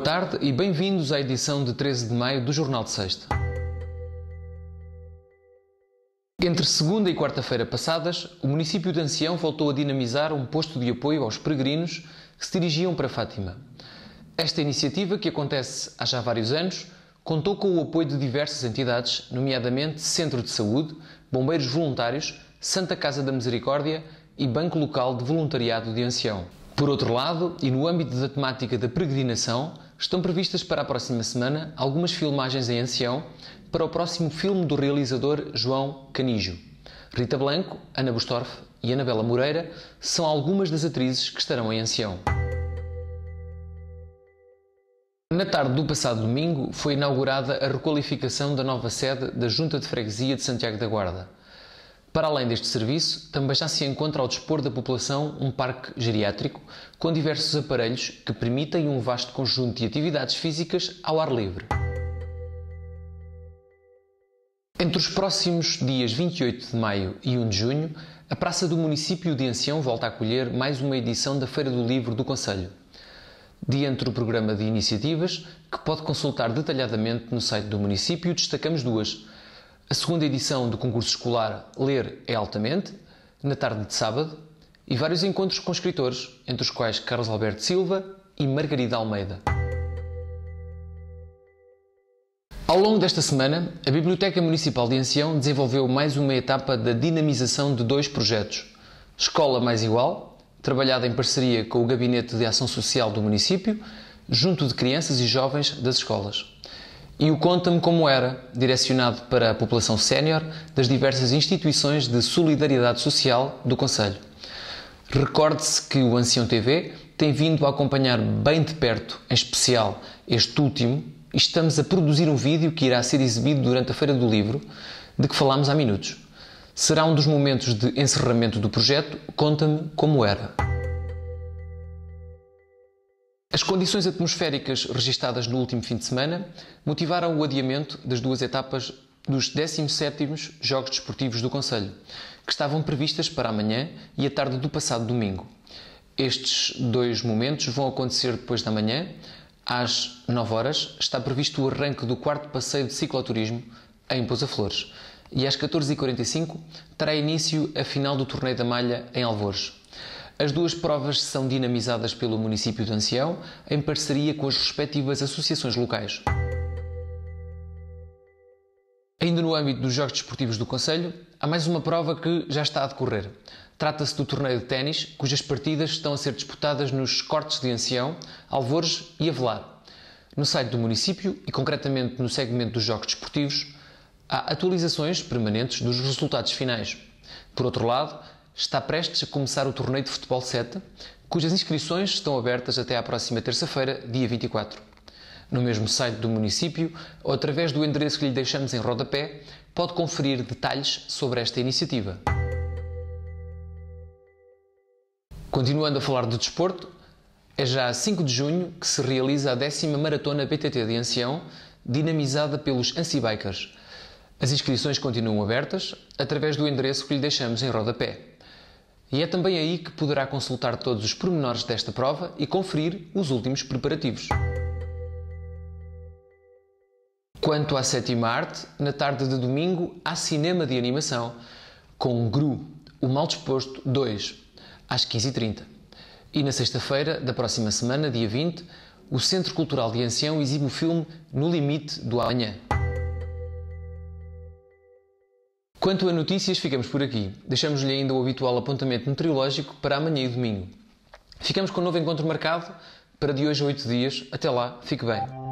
Boa tarde e bem-vindos à edição de 13 de maio do Jornal de Sexta. Entre segunda e quarta-feira passadas, o município de Ancião voltou a dinamizar um posto de apoio aos peregrinos que se dirigiam para Fátima. Esta iniciativa, que acontece há já vários anos, contou com o apoio de diversas entidades, nomeadamente Centro de Saúde, Bombeiros Voluntários, Santa Casa da Misericórdia e Banco Local de Voluntariado de Ancião. Por outro lado, e no âmbito da temática da peregrinação, Estão previstas para a próxima semana algumas filmagens em Ancião para o próximo filme do realizador João Canijo. Rita Blanco, Ana Bustorff e Anabela Moreira são algumas das atrizes que estarão em Ancião. Na tarde do passado domingo foi inaugurada a requalificação da nova sede da Junta de Freguesia de Santiago da Guarda. Para além deste serviço, também já se encontra ao dispor da população um parque geriátrico com diversos aparelhos que permitem um vasto conjunto de atividades físicas ao ar livre. Entre os próximos dias 28 de maio e 1 de junho, a Praça do Município de Ancião volta a acolher mais uma edição da Feira do Livro do Conselho. Diante do programa de iniciativas, que pode consultar detalhadamente no site do município, destacamos duas – a segunda edição do concurso escolar Ler é Altamente, na tarde de sábado, e vários encontros com escritores, entre os quais Carlos Alberto Silva e Margarida Almeida. Ao longo desta semana, a Biblioteca Municipal de Ancião desenvolveu mais uma etapa da dinamização de dois projetos: Escola Mais Igual, trabalhada em parceria com o Gabinete de Ação Social do município, junto de crianças e jovens das escolas e o Conta-me Como Era, direcionado para a população sénior das diversas instituições de solidariedade social do Conselho. Recorde-se que o Ancião TV tem vindo a acompanhar bem de perto, em especial este último, e estamos a produzir um vídeo que irá ser exibido durante a Feira do Livro, de que falámos há minutos. Será um dos momentos de encerramento do projeto Conta-me Como Era. As condições atmosféricas registadas no último fim de semana motivaram o adiamento das duas etapas dos 17 Jogos Desportivos do Conselho, que estavam previstas para amanhã e a tarde do passado domingo. Estes dois momentos vão acontecer depois da manhã. Às 9 horas está previsto o arranque do quarto passeio de cicloturismo em Pousa Flores e às 14h45 terá início a final do Torneio da Malha em Alvores. As duas provas são dinamizadas pelo município de Ancião, em parceria com as respectivas associações locais. Ainda no âmbito dos Jogos Desportivos do Conselho, há mais uma prova que já está a decorrer. Trata-se do torneio de ténis, cujas partidas estão a ser disputadas nos Cortes de Ancião, Alvores e Avelar. No site do município e concretamente no segmento dos Jogos Desportivos, há atualizações permanentes dos resultados finais. Por outro lado, está prestes a começar o torneio de futebol 7, cujas inscrições estão abertas até à próxima terça-feira, dia 24. No mesmo site do município, ou através do endereço que lhe deixamos em rodapé, pode conferir detalhes sobre esta iniciativa. Continuando a falar de desporto, é já 5 de junho que se realiza a décima Maratona BTT de Ancião, dinamizada pelos Ancibikers. As inscrições continuam abertas através do endereço que lhe deixamos em rodapé. E é também aí que poderá consultar todos os pormenores desta prova e conferir os últimos preparativos. Quanto à sétima arte, na tarde de domingo há cinema de animação com Gru, o Mal Disposto 2, às 15h30. E na sexta-feira da próxima semana, dia 20, o Centro Cultural de Ancião exibe o filme No Limite do Amanhã, Quanto a notícias, ficamos por aqui. Deixamos-lhe ainda o habitual apontamento meteorológico para amanhã e domingo. Ficamos com um novo encontro marcado para de hoje a oito dias. Até lá, fique bem.